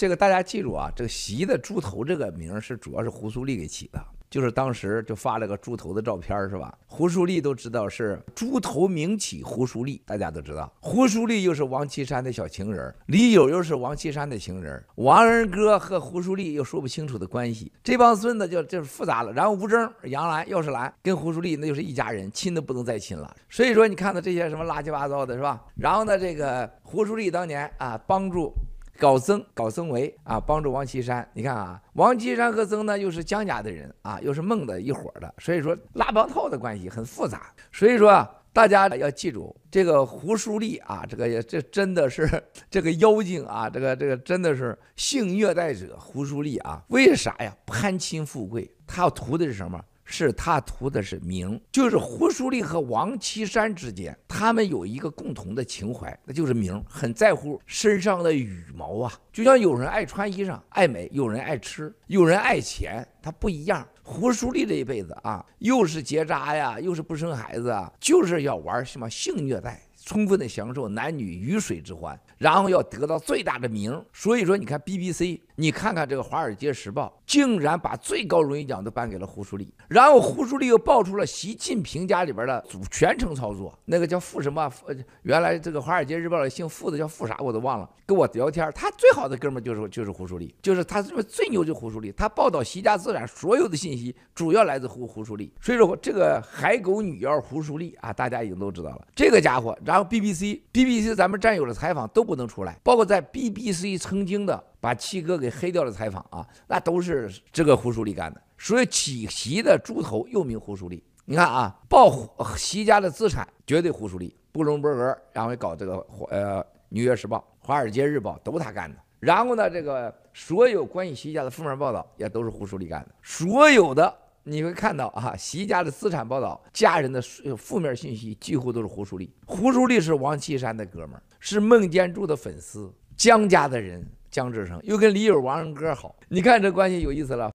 这个大家记住啊，这个“席”的猪头这个名是主要是胡淑丽给起的，就是当时就发了个猪头的照片，是吧？胡淑丽都知道是猪头名起胡淑丽，大家都知道。胡淑丽又是王岐山的小情人，李友又是王岐山的情人，王仁哥和胡淑丽又说不清楚的关系，这帮孙子就就是复杂了。然后吴征、杨澜、又是兰跟胡淑丽那就是一家人，亲的不能再亲了。所以说，你看到这些什么乱七八糟的，是吧？然后呢，这个胡淑丽当年啊，帮助。搞曾搞曾为啊，帮助王岐山。你看啊，王岐山和曾呢又是江家的人啊，又是孟的一伙的，所以说拉帮套的关系很复杂。所以说啊，大家要记住这个胡书立啊，这个这真的是这个妖精啊，这个这个真的是性虐待者胡书立啊。为啥呀？攀亲富贵，他要图的是什么？是他图的是名，就是胡舒立和王岐山之间，他们有一个共同的情怀，那就是名，很在乎身上的羽毛啊。就像有人爱穿衣裳、爱美，有人爱吃，有人爱钱，他不一样。胡舒立这一辈子啊，又是结扎呀，又是不生孩子啊，就是要玩什么性虐待。充分的享受男女鱼水之欢，然后要得到最大的名。所以说，你看 BBC，你看看这个《华尔街时报》，竟然把最高荣誉奖都颁给了胡舒立，然后胡舒立又爆出了习近平家里边的全全程操作，那个叫付什么？原来这个《华尔街日报》的姓付的叫付啥，我都忘了。跟我聊天，他最好的哥们就是就是胡舒立，就是他这边最牛就胡舒立，他报道习家资产所有的信息，主要来自胡胡舒立。所以说，这个海狗女妖胡舒立啊，大家已经都知道了。这个家伙。然后 BBC，BBC 咱们战友的采访都不能出来，包括在 BBC 曾经的把七哥给黑掉的采访啊，那都是这个胡舒立干的。所以，起袭的猪头又名胡舒立，你看啊，报席家的资产绝对胡舒立，布隆伯格，然后搞这个呃《纽约时报》《华尔街日报》都他干的。然后呢，这个所有关于习家的负面报道也都是胡舒立干的，所有的。你会看到啊，席家的资产报道，家人的负面信息几乎都是胡舒立。胡舒立是王岐山的哥们儿，是孟建柱的粉丝，姜家的人，姜志成又跟李友王仁哥好，你看这关系有意思了。